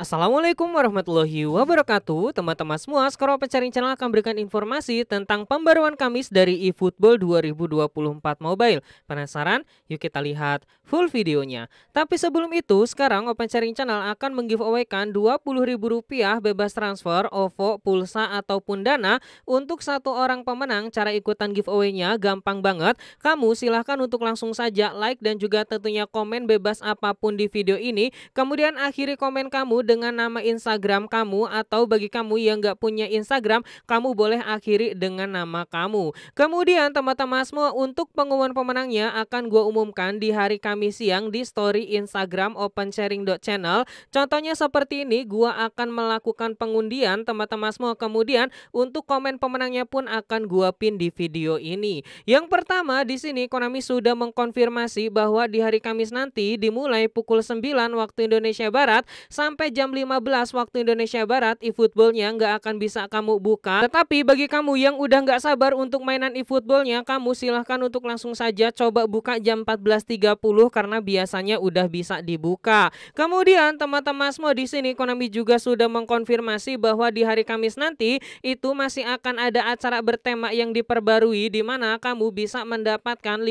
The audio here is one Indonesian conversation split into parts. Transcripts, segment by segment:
Assalamualaikum warahmatullahi wabarakatuh Teman-teman semua, Skoro Pencari Channel akan berikan informasi tentang pembaruan Kamis dari eFootball 2024 Mobile Penasaran? Yuk kita lihat full videonya Tapi sebelum itu, sekarang Open Sharing Channel akan menggiveawaykan Rp20.000 bebas transfer, OVO, pulsa, ataupun dana Untuk satu orang pemenang, cara ikutan giveaway-nya gampang banget Kamu silahkan untuk langsung saja like dan juga tentunya komen bebas apapun di video ini Kemudian akhiri komen kamu dengan nama Instagram kamu atau bagi kamu yang nggak punya Instagram, kamu boleh akhiri dengan nama kamu. Kemudian teman-teman semua untuk pengumuman pemenangnya akan gue umumkan di hari Kamis siang di story Instagram Open Sharing channel Contohnya seperti ini, gue akan melakukan pengundian teman-teman semua. Kemudian untuk komen pemenangnya pun akan gue pin di video ini. Yang pertama di sini Konami sudah mengkonfirmasi bahwa di hari Kamis nanti dimulai pukul 9 waktu Indonesia Barat sampai jam jam 15 waktu Indonesia Barat, e-footballnya nggak akan bisa kamu buka. Tetapi bagi kamu yang udah nggak sabar untuk mainan e-footballnya, kamu silahkan untuk langsung saja coba buka jam 14.30 karena biasanya udah bisa dibuka. Kemudian teman-teman semua di sini Konami juga sudah mengkonfirmasi bahwa di hari Kamis nanti itu masih akan ada acara bertema yang diperbarui di mana kamu bisa mendapatkan 50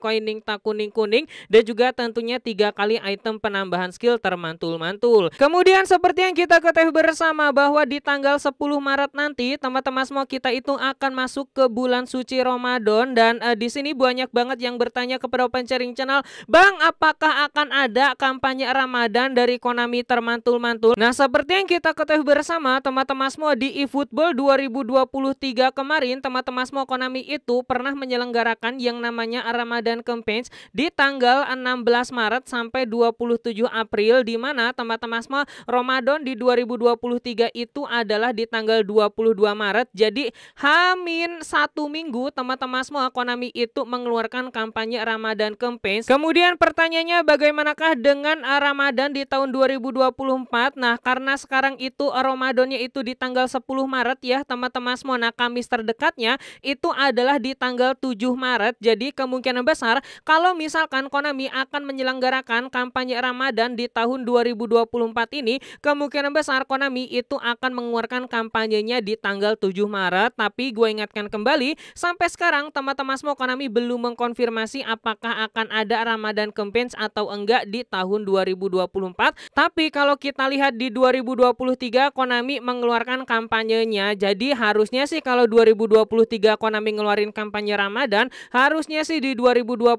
koin tak kuning-kuning dan juga tentunya tiga kali item penambahan skill termantul-mantul. Kemudian Kemudian seperti yang kita ketahui bersama bahwa di tanggal 10 Maret nanti teman-teman semua kita itu akan masuk ke bulan suci Ramadan dan uh, di sini banyak banget yang bertanya kepada pencerin channel, "Bang, apakah akan ada kampanye Ramadan dari Konami termantul-mantul?" Nah, seperti yang kita ketahui bersama teman-teman semua di eFootball 2023 kemarin, teman-teman semua Konami itu pernah menyelenggarakan yang namanya Ramadan Campaign di tanggal 16 Maret sampai 27 April di mana teman-teman semua Ramadan di 2023 itu adalah di tanggal 22 Maret. Jadi Hamin satu minggu teman-teman semua Konami itu mengeluarkan kampanye Ramadan Campaign. Kemudian pertanyaannya bagaimanakah dengan eh, Ramadan di tahun 2024? Nah karena sekarang itu eh, Ramadannya itu di tanggal 10 Maret ya teman-teman semua. Nah Kamis terdekatnya itu adalah di tanggal 7 Maret. Jadi kemungkinan besar kalau misalkan Konami akan menyelenggarakan kampanye Ramadan di tahun 2024 ini kemungkinan besar Konami itu akan mengeluarkan kampanyenya di tanggal 7 Maret tapi gue ingatkan kembali sampai sekarang teman-teman semua Konami belum mengkonfirmasi apakah akan ada Ramadan campaigns atau enggak di tahun 2024 tapi kalau kita lihat di 2023 Konami mengeluarkan kampanyenya jadi harusnya sih kalau 2023 Konami ngeluarin kampanye Ramadan harusnya sih di 2024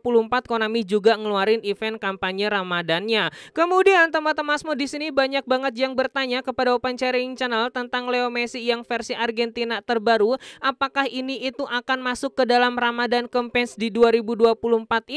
Konami juga ngeluarin event kampanye Ramadannya kemudian teman-teman semua di sini banyak banyak banget yang bertanya kepada Open Sharing Channel tentang Leo Messi yang versi Argentina terbaru. Apakah ini itu akan masuk ke dalam Ramadan Campaigns di 2024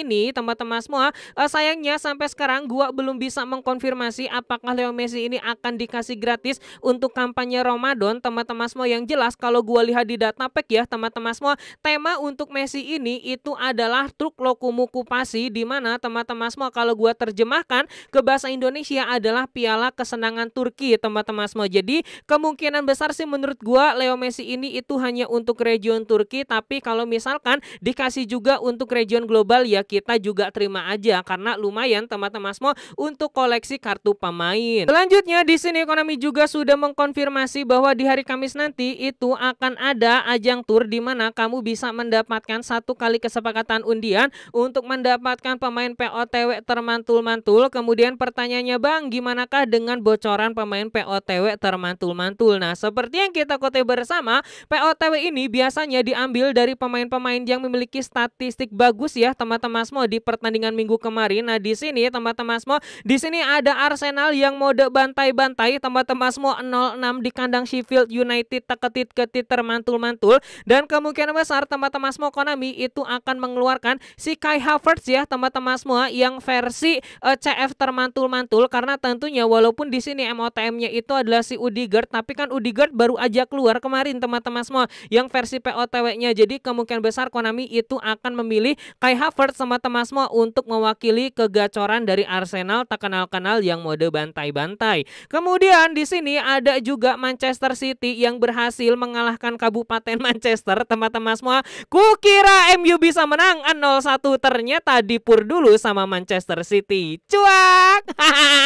ini, teman-teman semua? Uh, sayangnya sampai sekarang gua belum bisa mengkonfirmasi apakah Leo Messi ini akan dikasih gratis untuk kampanye Ramadan, teman-teman semua. Yang jelas kalau gua lihat di data pack e ya, teman-teman semua, tema untuk Messi ini itu adalah truk lokumukupasi di mana teman-teman semua kalau gua terjemahkan ke bahasa Indonesia adalah piala kesenangan Turki teman-teman semua. Jadi kemungkinan besar sih menurut gua Leo Messi ini itu hanya untuk region Turki tapi kalau misalkan dikasih juga untuk region global ya kita juga terima aja karena lumayan teman-teman semua untuk koleksi kartu pemain. Selanjutnya di sini ekonomi juga sudah mengkonfirmasi bahwa di hari Kamis nanti itu akan ada ajang tur di mana kamu bisa mendapatkan satu kali kesepakatan undian untuk mendapatkan pemain POTW termantul-mantul. Kemudian pertanyaannya Bang, gimanakah dengan dengan bocoran pemain POTW termantul-mantul. Nah, seperti yang kita kutip bersama, POTW ini biasanya diambil dari pemain-pemain yang memiliki statistik bagus ya, teman-teman semua di pertandingan minggu kemarin. Nah, di sini teman-teman semua, di sini ada Arsenal yang mode bantai-bantai teman-teman semua 0-6 di kandang Sheffield United teketit-ketit termantul-mantul dan kemungkinan besar teman-teman semua Konami itu akan mengeluarkan si Kai Havertz ya, teman-teman semua yang versi eh, CF termantul-mantul karena tentunya walaupun walaupun di sini MOTM-nya itu adalah si Udigard tapi kan Udigard baru aja keluar kemarin teman-teman semua yang versi POTW-nya. Jadi kemungkinan besar Konami itu akan memilih Kai Havertz sama teman semua untuk mewakili kegacoran dari Arsenal tak kenal-kenal yang mode bantai-bantai. Kemudian di sini ada juga Manchester City yang berhasil mengalahkan Kabupaten Manchester teman-teman semua. Kukira MU bisa menang 0-1 ternyata dipur dulu sama Manchester City. Cuak.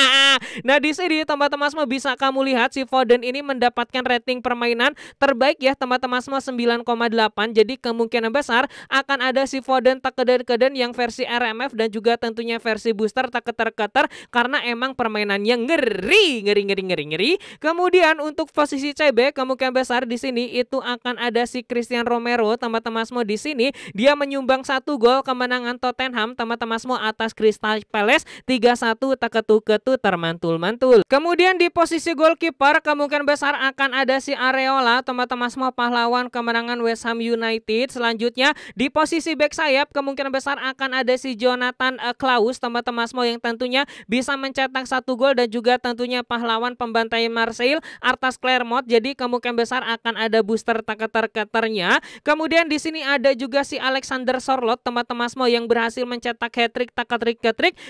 nah di sini jadi teman-teman semua bisa kamu lihat si Foden ini mendapatkan rating permainan terbaik ya teman-teman semua 9,8 jadi kemungkinan besar akan ada si Foden tak keden-keden yang versi RMF dan juga tentunya versi booster tak keter-keter karena emang permainannya ngeri ngeri ngeri ngeri ngeri kemudian untuk posisi CB kemungkinan besar di sini itu akan ada si Christian Romero teman-teman semua di sini dia menyumbang satu gol kemenangan Tottenham teman-teman semua atas Crystal Palace 3-1 tak ketu-ketu termantul-mantul betul. Kemudian di posisi goalkeeper kemungkinan besar akan ada si Areola, teman-teman semua pahlawan kemenangan West Ham United. Selanjutnya di posisi back sayap kemungkinan besar akan ada si Jonathan eh, Klaus, teman-teman semua yang tentunya bisa mencetak satu gol dan juga tentunya pahlawan pembantai Marseille Artas Clermont. Jadi kemungkinan besar akan ada booster taketer-keternya. Kemudian di sini ada juga si Alexander Sorlot, teman-teman semua yang berhasil mencetak hat-trick, takat-trick,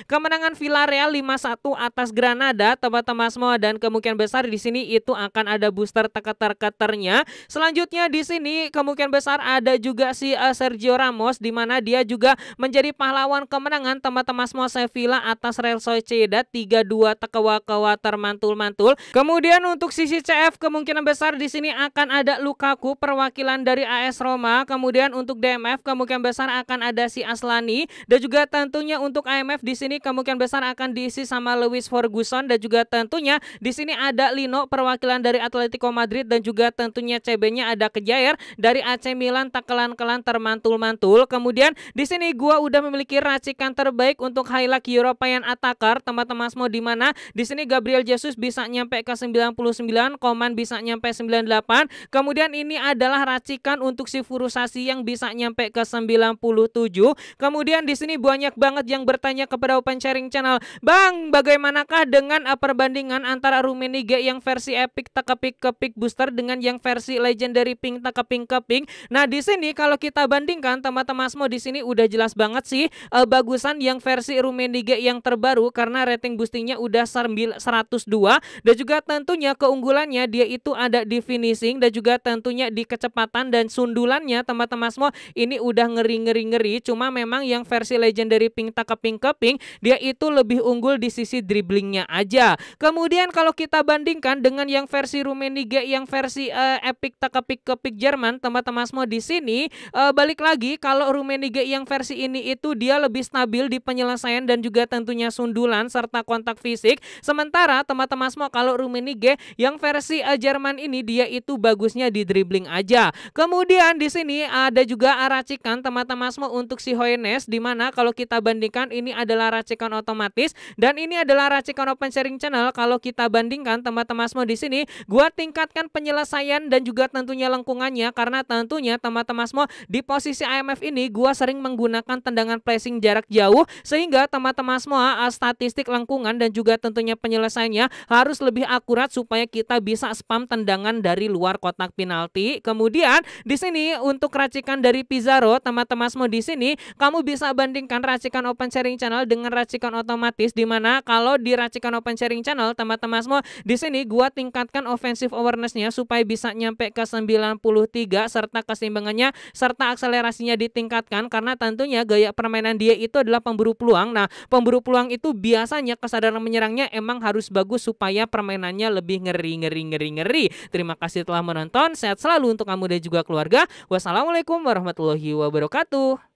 Kemenangan Villarreal 5-1 atas Granada, teman-teman semua dan kemungkinan besar di sini itu akan ada booster teketer-keternya. Selanjutnya di sini kemungkinan besar ada juga si uh, Sergio Ramos di mana dia juga menjadi pahlawan kemenangan teman-teman semua Sevilla atas Real Sociedad 3-2 tekewa-kewa termantul-mantul. Kemudian untuk sisi CF kemungkinan besar di sini akan ada Lukaku perwakilan dari AS Roma. Kemudian untuk DMF kemungkinan besar akan ada si Aslani dan juga tentunya untuk AMF di sini kemungkinan besar akan diisi sama Lewis Ferguson dan juga juga tentunya di sini ada Lino perwakilan dari Atletico Madrid dan juga tentunya CB-nya ada Kejair dari AC Milan tak kelan-kelan termantul-mantul. Kemudian di sini gua udah memiliki racikan terbaik untuk highlight European Attacker teman-teman semua di mana di sini Gabriel Jesus bisa nyampe ke 99, Koman bisa nyampe 98. Kemudian ini adalah racikan untuk si Furusasi yang bisa nyampe ke 97. Kemudian di sini banyak banget yang bertanya kepada Open Sharing Channel, "Bang, bagaimanakah dengan perbandingan antara Rummenigge yang versi epic tekepik kepik booster dengan yang versi legendary pink tekeping keping. Nah, di sini kalau kita bandingkan teman-teman semua di sini udah jelas banget sih uh, bagusan yang versi Rummenigge yang terbaru karena rating boostingnya udah 102 dan juga tentunya keunggulannya dia itu ada di finishing dan juga tentunya di kecepatan dan sundulannya teman-teman semua ini udah ngeri-ngeri-ngeri cuma memang yang versi legendary pink tekeping keping dia itu lebih unggul di sisi dribblingnya aja Kemudian kalau kita bandingkan dengan yang versi Rumenige, yang versi uh, Epic Takapik Kepik Jerman, teman-teman semua di sini uh, balik lagi kalau Rumenige yang versi ini itu dia lebih stabil di penyelesaian dan juga tentunya sundulan serta kontak fisik. Sementara teman-teman semua kalau Rumenige yang versi uh, Jerman ini dia itu bagusnya di dribbling aja. Kemudian di sini ada juga racikan teman-teman semua untuk si Hoenes di mana kalau kita bandingkan ini adalah racikan otomatis dan ini adalah racikan open sharing Channel kalau kita bandingkan teman-teman semua di sini gua tingkatkan penyelesaian dan juga tentunya lengkungannya karena tentunya teman-teman semua di posisi IMF ini gua sering menggunakan tendangan placing jarak jauh sehingga teman-teman semua eh, statistik lengkungan dan juga tentunya penyelesaiannya harus lebih akurat supaya kita bisa spam tendangan dari luar kotak penalti. Kemudian di sini untuk racikan dari Pizarro teman-teman semua di sini kamu bisa bandingkan racikan open sharing channel dengan racikan otomatis di mana kalau di racikan open sharing Sharing Channel teman-teman semua di sini gua tingkatkan offensive awarenessnya supaya bisa nyampe ke 93 serta keseimbangannya serta akselerasinya ditingkatkan karena tentunya gaya permainan dia itu adalah pemburu peluang. Nah, pemburu peluang itu biasanya kesadaran menyerangnya emang harus bagus supaya permainannya lebih ngeri ngeri ngeri ngeri. Terima kasih telah menonton. Sehat selalu untuk kamu dan juga keluarga. Wassalamualaikum warahmatullahi wabarakatuh.